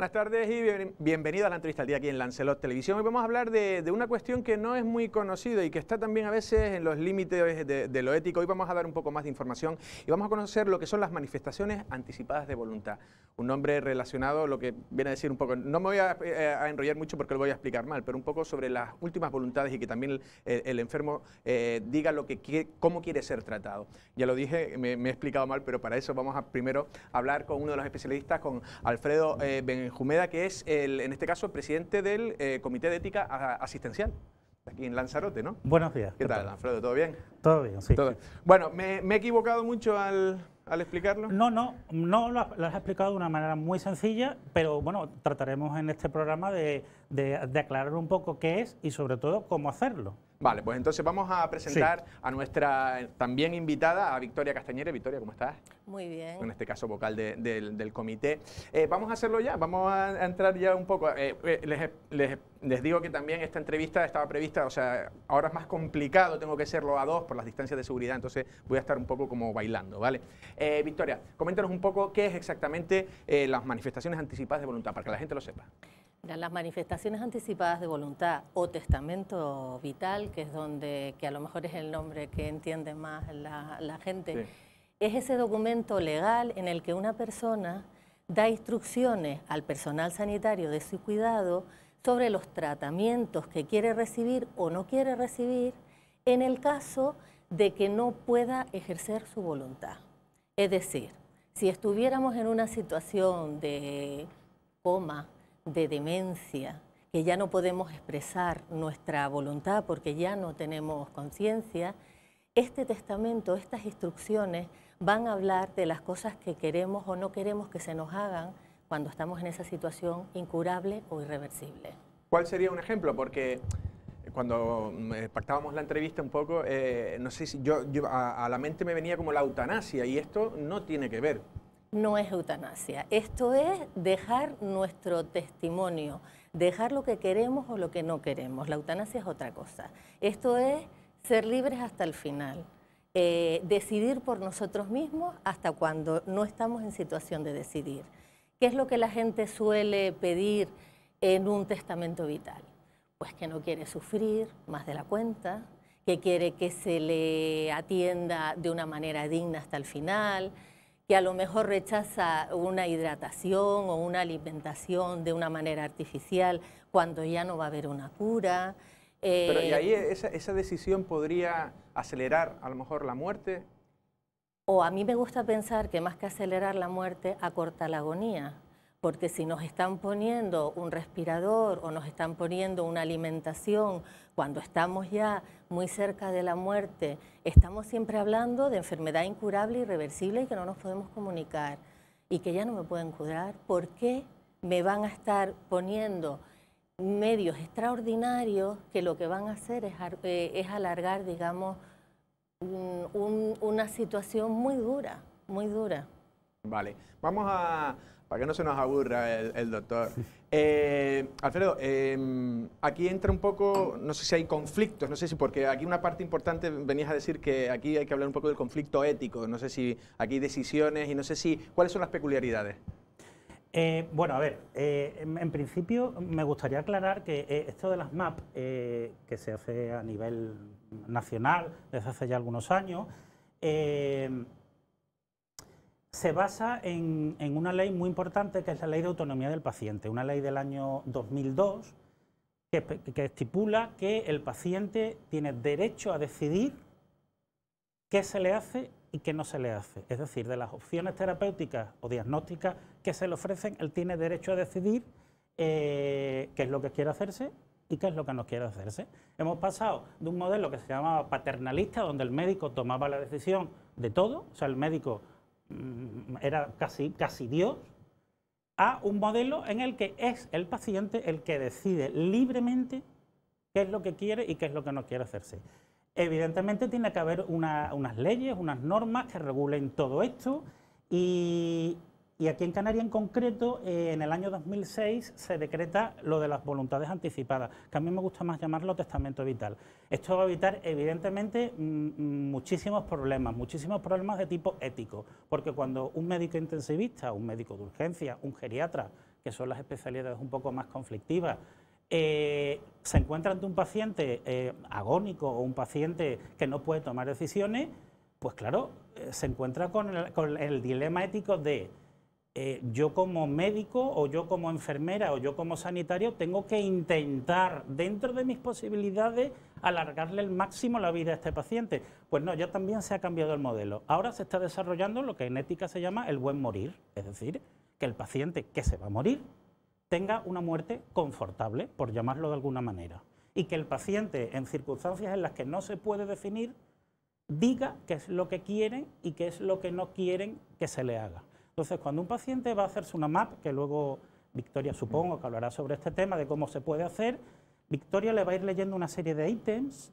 buenas tardes y bienvenido a la entrevista al día aquí en Lancelot Televisión. Hoy vamos a hablar de, una cuestión que no es muy conocida y que está también a veces en los límites de, lo ético. Hoy vamos a dar un poco más de información y vamos a conocer lo que son las manifestaciones anticipadas de voluntad. Un nombre relacionado, lo que viene a decir un poco, no me voy a, eh, enrollar mucho porque lo voy a explicar mal, pero un poco sobre las últimas voluntades y que también el, enfermo eh, diga lo que cómo quiere ser tratado. Ya lo dije, me, he explicado mal, pero para eso vamos a primero hablar con uno de los especialistas, con Alfredo eh, Jumeda, que es, el, en este caso, el presidente del eh, Comité de Ética Asistencial aquí en Lanzarote, ¿no? Buenos días. ¿Qué, tal, Alfredo? ¿Todo bien? Todo bien, sí. Bueno, me, he equivocado mucho al, al explicarlo? No, no, no lo has, explicado de una manera muy sencilla, pero bueno, trataremos en este programa de, aclarar un poco qué es y sobre todo cómo hacerlo. Vale, pues entonces vamos a presentar a nuestra también invitada, a Victoria Castañere. Victoria, ¿cómo estás? Muy bien. En este caso, vocal del, comité. Eh, vamos a hacerlo ya, vamos a entrar ya un poco. Eh, eh, les digo que también esta entrevista estaba prevista, o sea, ahora es más complicado, tengo que hacerlo a dos por las distancias de seguridad, entonces voy a estar un poco como bailando, ¿vale? Eh, Victoria, coméntanos un poco qué es exactamente eh, las manifestaciones anticipadas de voluntad, para que la gente lo sepa. Las manifestaciones anticipadas de voluntad o testamento vital, que es donde, que a lo mejor es el nombre que entiende más la, gente, es ese documento legal en el que una persona da instrucciones al personal sanitario de su cuidado sobre los tratamientos que quiere recibir o no quiere recibir en el caso de que no pueda ejercer su voluntad. Es decir, si estuviéramos en una situación de coma, de demencia, que ya no podemos expresar nuestra voluntad porque ya no tenemos conciencia, este testamento, estas instrucciones van a hablar de las cosas que queremos o no queremos que se nos hagan cuando estamos en esa situación incurable o irreversible. ¿Cuál sería un ejemplo? Porque cuando pactábamos la entrevista un poco, eh, no sé si yo, a, la mente me venía como la eutanasia y esto no tiene que ver. No es eutanasia, esto es dejar nuestro testimonio, dejar lo que queremos o lo que no queremos. La eutanasia es otra cosa. Esto es ser libres hasta el final, eh, decidir por nosotros mismos hasta cuando no estamos en situación de decidir. ¿Qué es lo que la gente suele pedir en un testamento vital? pues que no quiere sufrir más de la cuenta, que quiere que se le atienda de una manera digna hasta el final, que a lo mejor rechaza una hidratación o una alimentación de una manera artificial cuando ya no va a haber una cura. Eh, Pero y ahí esa, esa decisión podría acelerar a lo mejor la muerte. O a mí me gusta pensar que más que acelerar la muerte, acorta la agonía, porque si nos están poniendo un respirador o nos están poniendo una alimentación cuando estamos ya muy cerca de la muerte, estamos siempre hablando de enfermedad incurable, irreversible y que no nos podemos comunicar y que ya no me pueden curar, ¿por qué me van a estar poniendo medios extraordinarios que lo que van a hacer es, eh, alargar, digamos, una situación muy dura, muy dura? Vale, vamos a, para que no se nos aburra el, doctor. Eh, Alfredo, em, aquí entra un poco, no sé si hay conflictos, no sé si, porque aquí una parte importante venías a decir que aquí hay que hablar un poco del conflicto ético, no sé si aquí hay decisiones y no sé si, ¿cuáles son las peculiaridades? Eh, bueno, a ver, eh, en, principio me gustaría aclarar que esto de las MAP, que se hace a nivel nacional desde hace ya algunos años, se basa en, una ley muy importante que es la ley de autonomía del paciente, una ley del año 2002 que, estipula que el paciente tiene derecho a decidir qué se le hace y qué no se le hace. Es decir, de las opciones terapéuticas o diagnósticas que se le ofrecen, él tiene derecho a decidir eh, qué es lo que quiere hacerse y qué es lo que no quiere hacerse. Hemos pasado de un modelo que se llamaba paternalista, donde el médico tomaba la decisión de todo, o sea, el médico Mm, era casi, casi Dios, a un modelo en el que es el paciente el que decide libremente qué es lo que quiere y qué es lo que no quiere hacerse. Evidentemente tiene que haber unas leyes, unas normas que regulen todo esto y y aquí en Canarias en concreto, eh, en el año 2006 se decreta lo de las voluntades anticipadas, que a mí me gusta más llamarlo testamento vital. Esto va a evitar evidentemente mm, mm, muchísimos problemas, muchísimos problemas de tipo ético, porque cuando un médico intensivista, un médico de urgencia, un geriatra, que son las especialidades un poco más conflictivas, eh, se encuentra ante un paciente eh, agónico o un paciente que no puede tomar decisiones, pues claro, se encuentra con el dilema ético de eh, yo como médico o yo como enfermera o yo como sanitario tengo que intentar, dentro de mis posibilidades, alargarle el máximo la vida a este paciente. Pues no, ya también se ha cambiado el modelo. Ahora se está desarrollando lo que en ética se llama el buen morir, es decir, que el paciente que se va a morir tenga una muerte confortable, por llamarlo de alguna manera, y que el paciente, en circunstancias en las que no se puede definir, diga qué es lo que quieren y qué es lo que no quieren que se le haga. Entonces, cuando un paciente va a hacerse una MAP, que luego Victoria supongo que hablará sobre este tema de cómo se puede hacer, Victoria le va a ir leyendo una serie de ítems,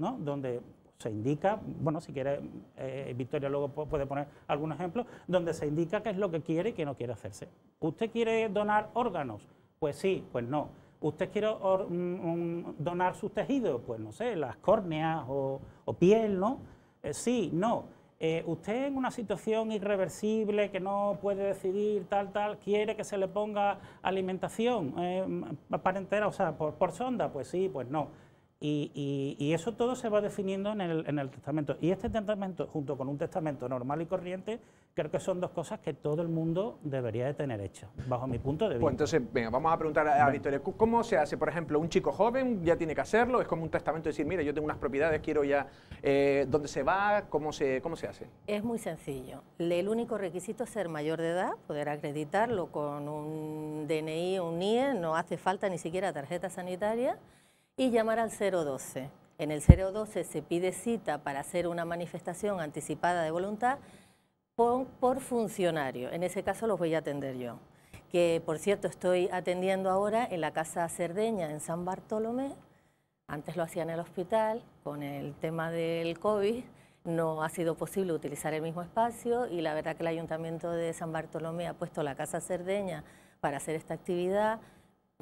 ¿no? Donde se indica, bueno, si quiere, eh, Victoria luego puede poner algún ejemplo, donde se indica qué es lo que quiere y qué no quiere hacerse. ¿Usted quiere donar órganos? Pues sí, pues no. ¿Usted quiere donar sus tejidos? Pues no sé, las córneas o, piel, ¿no? Eh, sí, no. Eh, usted en una situación irreversible que no puede decidir tal, tal, quiere que se le ponga alimentación eh, o sea, por, sonda, pues sí, pues no. Y, eso todo se va definiendo en el testamento. Y este testamento, junto con un testamento normal y corriente, creo que son dos cosas que todo el mundo debería de tener hecho, bajo mi punto de pues vista. Pues entonces, venga, vamos a preguntar a, Victoria, ¿cómo se hace, por ejemplo, un chico joven ya tiene que hacerlo? ¿Es como un testamento decir, mira, yo tengo unas propiedades, quiero ya, eh, ¿dónde se va? ¿Cómo se, ¿Cómo se hace? Es muy sencillo. El único requisito es ser mayor de edad, poder acreditarlo con un DNI o un NIE, no hace falta ni siquiera tarjeta sanitaria, y llamar al 012. En el 012 se pide cita para hacer una manifestación anticipada de voluntad por, funcionario. En ese caso los voy a atender yo que por cierto estoy atendiendo ahora en la Casa Cerdeña en San Bartolomé. Antes lo hacía en el hospital, con el tema del COVID no ha sido posible utilizar el mismo espacio y la verdad que el Ayuntamiento de San Bartolomé ha puesto la Casa Cerdeña para hacer esta actividad.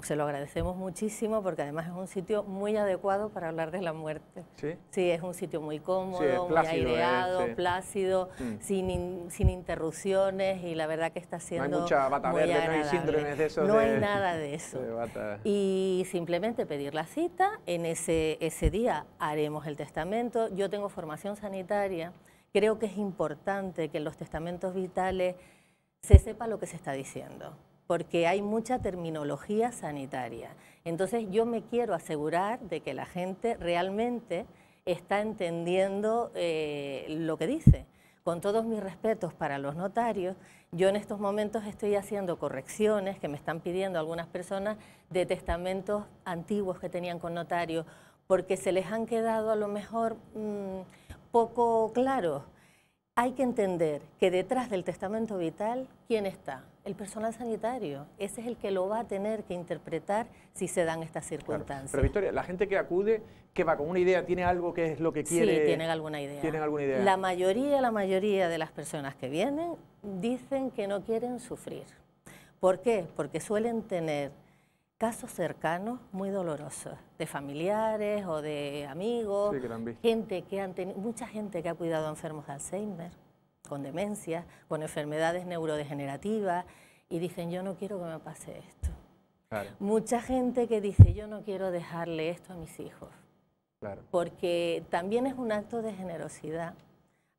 Se lo agradecemos muchísimo porque además es un sitio muy adecuado para hablar de la muerte. Sí, es un sitio muy cómodo, plácido, ¿eh? aireado, plácido, mm. sin, sin, interrupciones y la verdad que está siendo bata muy verde, No hay síndromes de eso. No hay nada de eso. Y simplemente pedir la cita, en ese, ese día haremos el testamento. Yo tengo formación sanitaria, creo que es importante que en los testamentos vitales se sepa lo que se está diciendo porque hay mucha terminología sanitaria. Entonces yo me quiero asegurar de que la gente realmente está entendiendo eh, lo que dice. Con todos mis respetos para los notarios, yo en estos momentos estoy haciendo correcciones que me están pidiendo algunas personas de testamentos antiguos que tenían con notarios, porque se les han quedado a lo mejor mm, poco claros. Hay que entender que detrás del testamento vital, ¿quién está? el personal sanitario. Ese es el que lo va a tener que interpretar si se dan estas circunstancias. Pero Victoria, la gente que acude, que va con una idea, tiene algo que es lo que quiere. Sí, tienen alguna idea. Tienen alguna idea. La mayoría, la mayoría de las personas que vienen dicen que no quieren sufrir. ¿Por qué? Porque suelen tener casos cercanos muy dolorosos, de familiares o de amigos, gente que han tenido, mucha gente que ha cuidado a enfermos de Alzheimer con demencia, con enfermedades neurodegenerativas, y dicen, yo no quiero que me pase esto. Mucha gente que dice, yo no quiero dejarle esto a mis hijos. Porque también es un acto de generosidad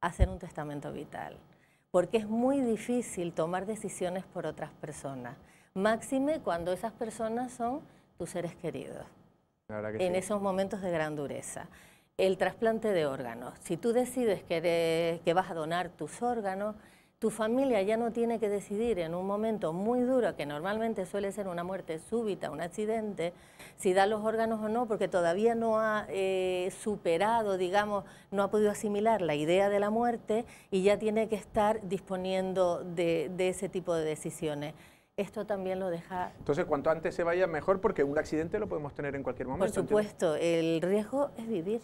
hacer un testamento vital, porque es muy difícil tomar decisiones por otras personas, máxime cuando esas personas son tus seres queridos, en esos momentos de gran dureza. El trasplante de órganos. Si tú decides que, vas a donar tus órganos, tu familia ya no tiene que decidir en un momento muy duro, que normalmente suele ser una muerte súbita, un accidente, si da los órganos o no, porque todavía no ha eh, superado, digamos, no ha podido asimilar la idea de la muerte y ya tiene que estar disponiendo de, de ese tipo de decisiones esto también lo deja... Entonces, cuanto antes se vaya, mejor, porque un accidente lo podemos tener en cualquier momento. Por supuesto, el riesgo es vivir.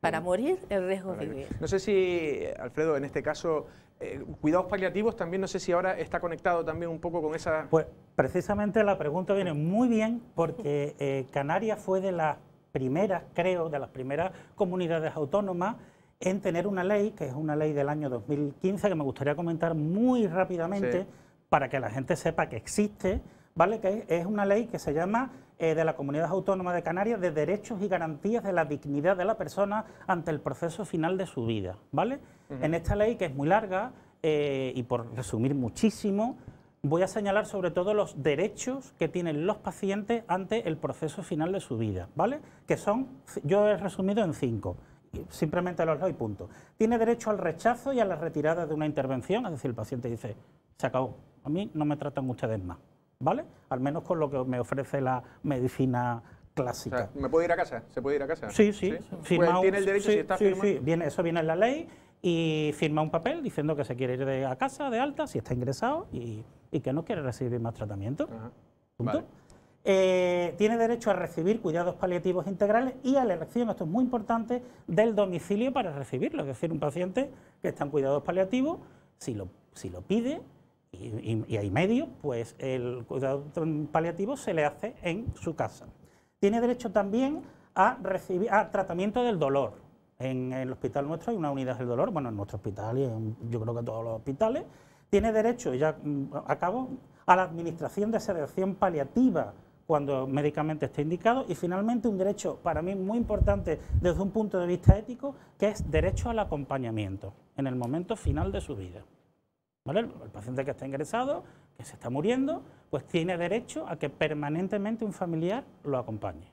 Para morir, el riesgo de vivir. No sé si, Alfredo, en este caso, eh, cuidados paliativos también, no sé si ahora está conectado también un poco con esa... Pues precisamente la pregunta viene muy bien porque eh, Canarias fue de las primeras, creo, de las primeras comunidades autónomas en tener una ley, que es una ley del año 2015, que me gustaría comentar muy rápidamente para que la gente sepa que existe, ¿vale? Que es una ley que se llama eh, de la Comunidad Autónoma de Canarias de derechos y garantías de la dignidad de la persona ante el proceso final de su vida, ¿vale? En esta ley, que es muy larga, eh, y por resumir muchísimo, voy a señalar sobre todo los derechos que tienen los pacientes ante el proceso final de su vida, ¿vale? Que son, yo he resumido en cinco, simplemente los doy punto. Tiene derecho al rechazo y a la retirada de una intervención, es decir, el paciente dice, se acabó, a mí no me tratan ustedes más. ¿vale? Al menos con lo que me ofrece la medicina clásica. ¿Me puedo ir a casa? ¿Se puede ir a casa? Sí, sí. Pues ¿Tiene el derecho si está sí, sí. eso viene en la ley y firma un papel diciendo que se quiere ir de, a casa de alta si está ingresado y, que no quiere recibir más tratamiento. Eh, tiene derecho a recibir cuidados paliativos integrales y a la elección, esto es muy importante, del domicilio para recibirlo. Es decir, un paciente que está en cuidados paliativos, si lo pide, y, hay medio, pues el cuidado paliativo se le hace en su casa. Tiene derecho también a recibir a tratamiento del dolor. En el hospital nuestro hay una unidad del dolor, bueno, en nuestro hospital y yo creo que en todos los hospitales. Tiene derecho, y ya mm, acabo, a la administración de sedación paliativa cuando médicamente esté indicado. Y finalmente un derecho para mí muy importante desde un punto de vista ético, que es derecho al acompañamiento en el momento final de su vida. El paciente que está ingresado, que se está muriendo, pues tiene derecho a que permanentemente un familiar lo acompañe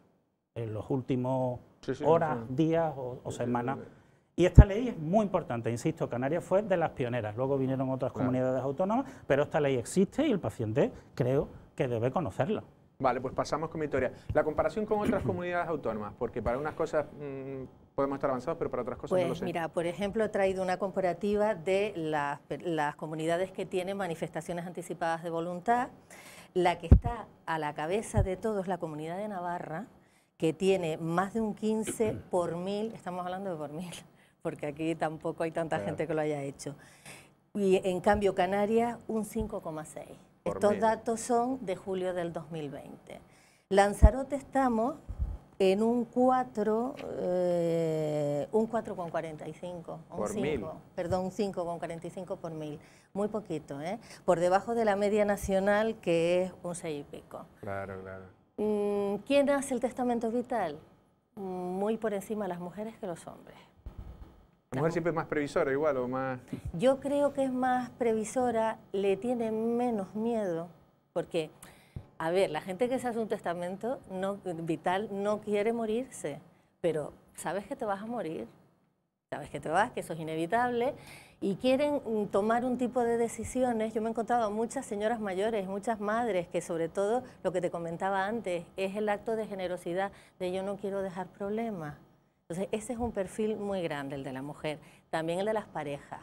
en los últimos horas, días o, eh, semanas. Eh, eh. Y esta ley es muy importante, insisto, Canarias fue de las pioneras, luego vinieron otras comunidades autónomas, pero esta ley existe y el paciente creo que debe conocerla. Vale, pues pasamos con mi historia. La comparación con otras comunidades autónomas, porque para unas cosas mm, podemos estar avanzados, pero para otras cosas no pues lo sé. Mira, por ejemplo, he traído una comparativa de las, comunidades que tienen manifestaciones anticipadas de voluntad. La que está a la cabeza de todo es la comunidad de Navarra, que tiene más de un 15 por mil, estamos hablando de por mil, porque aquí tampoco hay tanta gente que lo haya hecho. Y en cambio Canarias, un 5,6. Estos datos son de julio del 2020. Lanzarote estamos en un 4, eh, un 4,45, un 5, perdón, un 5,45 por mil, muy poquito, ¿eh? por debajo de la media nacional que es un 6 y pico. Claro, claro. Mm, ¿Quién hace el testamento vital? Mm, muy por encima las mujeres que los hombres. La mujer siempre es más previsora igual o más... Yo creo que es más previsora, le tiene menos miedo, porque a ver, la gente que se hace un testamento no, vital no quiere morirse, pero sabes que te vas a morir, sabes que te vas, que eso es inevitable, y quieren mm, tomar un tipo de decisiones. Yo me he encontrado a muchas señoras mayores, muchas madres, que sobre todo lo que te comentaba antes, es el acto de generosidad, de yo no quiero dejar problemas. Entonces, ese es un perfil muy grande, el de la mujer, también el de las parejas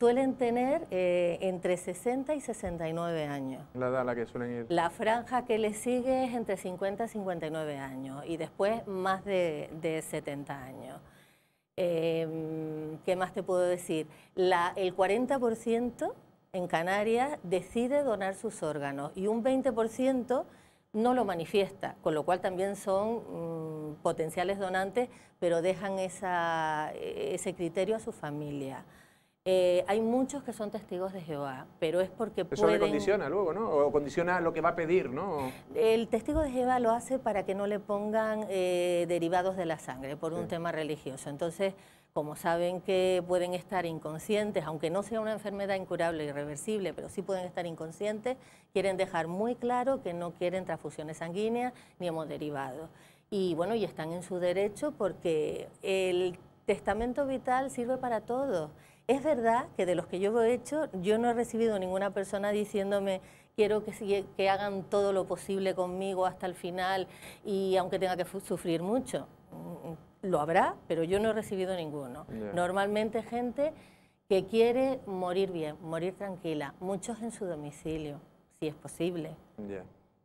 suelen tener eh, entre 60 y 69 años. La la que suelen ir. La franja que le sigue es entre 50 y 59 años y después más de, 70 años. Em, ¿Qué más te puedo decir? el 40% en Canarias decide donar sus órganos y un 20% no lo manifiesta, con lo cual también son mm, potenciales donantes, pero dejan e, ese criterio a su familia. Eh, hay muchos que son testigos de Jehová, pero es porque Eso le condiciona luego, ¿no? O condiciona lo que va a pedir, ¿no? El testigo de Jehová lo hace para que no le pongan eh, derivados de la sangre por un tema religioso. Entonces, como saben que pueden estar inconscientes, aunque no sea una enfermedad incurable, e irreversible, pero sí pueden estar inconscientes, quieren dejar muy claro que no quieren transfusiones sanguíneas ni hemoderivados. Y bueno, y están en su derecho porque el testamento vital sirve para todos. Es verdad que de los que yo he hecho, yo no he recibido ninguna persona diciéndome quiero que, hagan todo lo posible conmigo hasta el final y aunque tenga que sufrir mucho. Mm, lo habrá, pero yo no he recibido ninguno. Normalmente gente que quiere morir bien, morir tranquila, muchos en su domicilio, si es posible.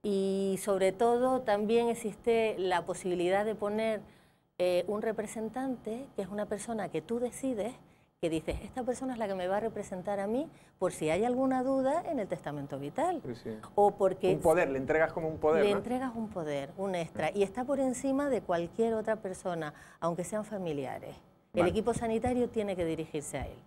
Y sobre todo también existe la posibilidad de poner eh, un representante, que es una persona que tú decides, que dices, esta persona es la que me va a representar a mí por si hay alguna duda en el testamento vital. O porque... Un poder, le entregas como un poder. Le entregas un poder, un extra, y está por encima de cualquier otra persona, aunque sean familiares. El equipo sanitario tiene que dirigirse a él.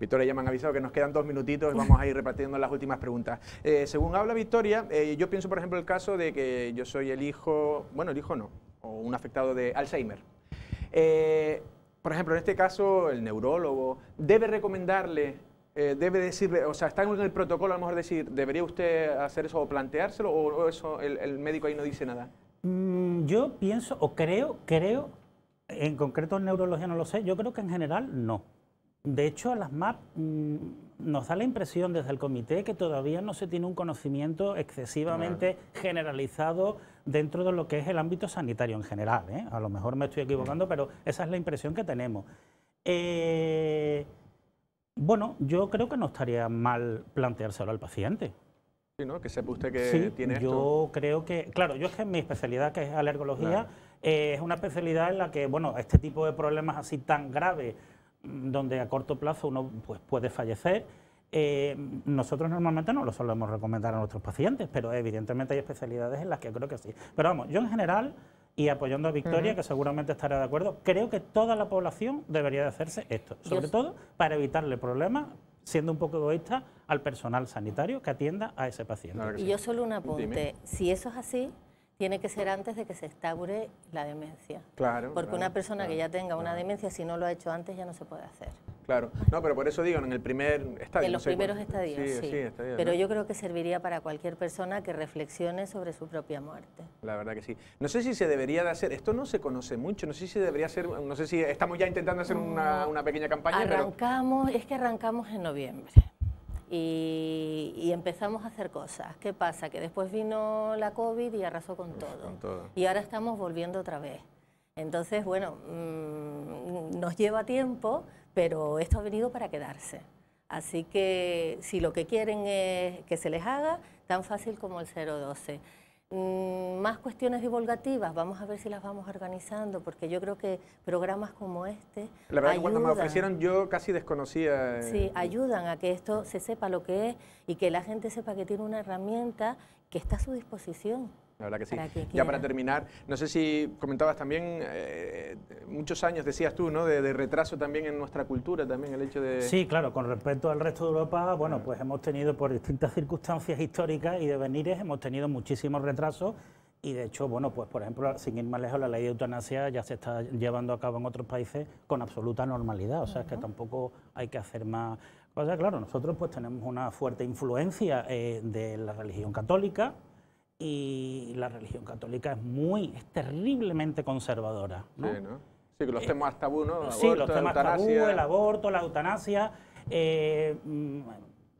Victoria, ya me han avisado que nos quedan dos minutitos y vamos a ir repartiendo las últimas preguntas. Eh, según habla Victoria, eh, yo pienso, por ejemplo, el caso de que yo soy el hijo, bueno, el hijo no, o un afectado de Alzheimer. Eh, por ejemplo, en este caso, el neurólogo debe recomendarle, eh, debe decirle, o sea, está en el protocolo a lo mejor decir, ¿debería usted hacer eso o planteárselo o, eso el, médico ahí no dice nada? Mm, yo pienso o creo, creo, en concreto en neurología no lo sé, yo creo que en general no. De hecho, a las MAP mm, nos da la impresión desde el comité que todavía no se tiene un conocimiento excesivamente generalizado dentro de lo que es el ámbito sanitario en general. ¿eh? A lo mejor me estoy equivocando, pero esa es la impresión que tenemos. Eh, bueno, yo creo que no estaría mal planteárselo al paciente. Sí, ¿no? Que sepa usted que tiene esto. Yo creo que, claro, yo es que mi especialidad, que es alergología, eh, es una especialidad en la que, bueno, este tipo de problemas así tan graves donde a corto plazo uno pues, puede fallecer. Eh, nosotros normalmente no lo solemos recomendar a nuestros pacientes, pero evidentemente hay especialidades en las que creo que sí. Pero vamos, yo en general, y apoyando a Victoria, que seguramente estará de acuerdo, creo que toda la población debería de hacerse esto, sobre todo para evitarle problemas, siendo un poco egoísta, al personal sanitario que atienda a ese paciente. Y yo solo un apunte, si eso es así, tiene que ser antes de que se instaure la demencia. Claro. Porque una persona que ya tenga una demencia, si no lo ha hecho antes, ya no se puede hacer. Claro. No, pero por eso digo, en el primer estadio. En los primeros estadios, sí. sí. estadios, pero yo creo que serviría para cualquier persona que reflexione sobre su propia muerte. La verdad que sí. No sé si se debería de hacer, esto no se conoce mucho, no sé si debería ser, no sé si estamos ya intentando hacer una, mm, pequeña campaña. Arrancamos, es que arrancamos en noviembre y, empezamos a hacer cosas. ¿Qué pasa? Que después vino la COVID y arrasó con, todo. Y ahora estamos volviendo otra vez. Entonces, bueno, mm, nos lleva tiempo, pero esto ha venido para quedarse. Así que si lo que quieren es que se les haga, tan fácil como el 012. Mm, más cuestiones divulgativas, vamos a ver si las vamos organizando, porque yo creo que programas como este... La verdad cuando me ofrecieron yo casi desconocía... Sí, eh, ayudan a que esto se sepa lo que es y que la gente sepa que tiene una herramienta que está a su disposición. La verdad que sí. ya para terminar, no sé si comentabas también, eh, muchos años decías tú, ¿no? De, retraso también en nuestra cultura, también el hecho de... Sí, claro, con respecto al resto de Europa, bueno, pues hemos tenido por distintas circunstancias históricas y devenires, hemos tenido muchísimos retrasos y de hecho, bueno, pues por ejemplo, sin ir más lejos, la ley de eutanasia ya se está llevando a cabo en otros países con absoluta normalidad, o sea, es que tampoco hay que hacer más sea, Claro, nosotros pues tenemos una fuerte influencia eh, de la religión católica, y la religión católica es muy, es terriblemente conservadora. Sí, los temas tabú, El aborto, la eutanasia, eh, mm,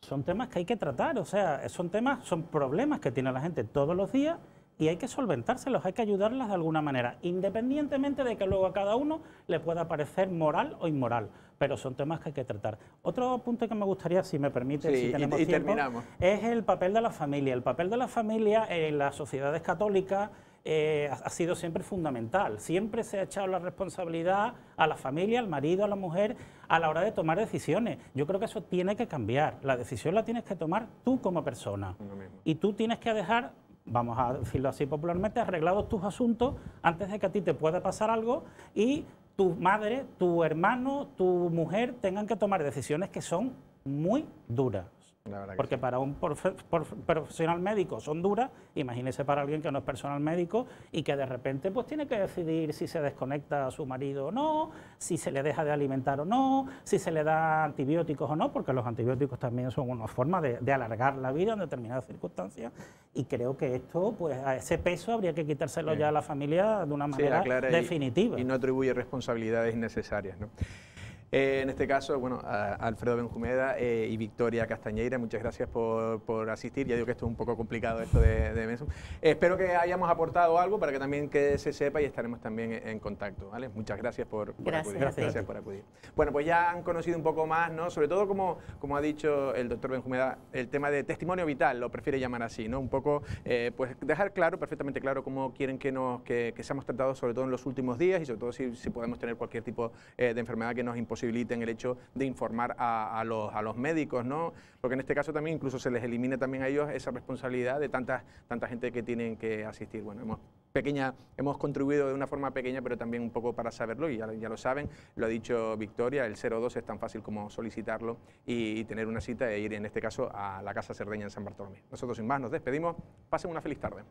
son temas que hay que tratar, o sea, son temas, son problemas que tiene la gente todos los días y hay que solventárselos, hay que ayudarlas de alguna manera, independientemente de que luego a cada uno le pueda parecer moral o inmoral, pero son temas que hay que tratar. Otro punto que me gustaría, si me permite, si tenemos tiempo, es el papel de la familia. El papel de la familia en las sociedades católicas eh, ha sido siempre fundamental. Siempre se ha echado la responsabilidad a la familia, al marido, a la mujer, a la hora de tomar decisiones. Yo creo que eso tiene que cambiar. La decisión la tienes que tomar tú como persona. Y tú tienes que dejar vamos a decirlo así popularmente, arreglados tus asuntos antes de que a ti te pueda pasar algo y tu madre, tu hermano, tu mujer tengan que tomar decisiones que son muy duras. Porque para un profesional médico son duras, imagínese para alguien que no es personal médico y que de repente pues tiene que decidir si se desconecta a su marido o no, si se le deja de alimentar o no, si se le da antibióticos o no, porque los antibióticos también son una forma de, alargar la vida en determinadas circunstancias y creo que esto, pues a ese peso habría que quitárselo ya a la familia de una manera definitiva. Y, y no atribuye responsabilidades innecesarias, ¿no? Eh, en este caso, bueno, Alfredo Benjumeda eh, y Victoria Castañeira, muchas gracias por, por, asistir. Ya digo que esto es un poco complicado esto de, de Espero que hayamos aportado algo para que también que se sepa y estaremos también en, contacto, ¿vale? Muchas gracias por, por acudir. Gracias. por acudir. Bueno, pues ya han conocido un poco más, ¿no? Sobre todo, como, como ha dicho el doctor Benjumeda, el tema de testimonio vital, lo prefiere llamar así, ¿no? Un poco, eh, pues dejar claro, perfectamente claro, cómo quieren que, nos, que, que seamos tratados, sobre todo en los últimos días y sobre todo si, si podemos tener cualquier tipo de enfermedad que nos importe posibiliten el hecho de informar a, los, médicos, ¿no? Porque en este caso también incluso se les elimina también a ellos esa responsabilidad de tantas, tanta gente que tienen que asistir. Bueno, hemos pequeña, hemos contribuido de una forma pequeña, pero también un poco para saberlo, y ya, lo saben, lo ha dicho Victoria, el 02 es tan fácil como solicitarlo y, y, tener una cita e ir en este caso a la Casa Cerdeña en San Bartolomé. Nosotros sin más nos despedimos, pasen una feliz tarde.